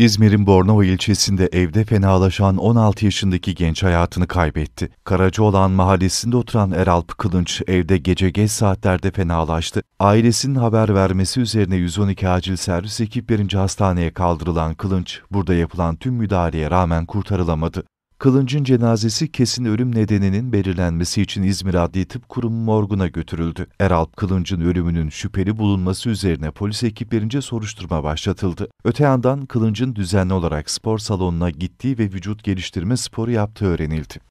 İzmir'in Bornova ilçesinde evde fenalaşan 16 yaşındaki genç hayatını kaybetti. Karacaoğlan mahallesinde oturan Eralp Kılınç evde gece geç saatlerde fenalaştı. Ailesinin haber vermesi üzerine 112 acil servis ekiplerince hastaneye kaldırılan Kılınç, burada yapılan tüm müdahaleye rağmen kurtarılamadı. Kılıncın cenazesi kesin ölüm nedeninin belirlenmesi için İzmir Adli Tıp Kurumu morguna götürüldü. Eralp Kılıncın ölümünün şüpheli bulunması üzerine polis ekiplerince soruşturma başlatıldı. Öte yandan Kılıncın düzenli olarak spor salonuna gittiği ve vücut geliştirme sporu yaptığı öğrenildi.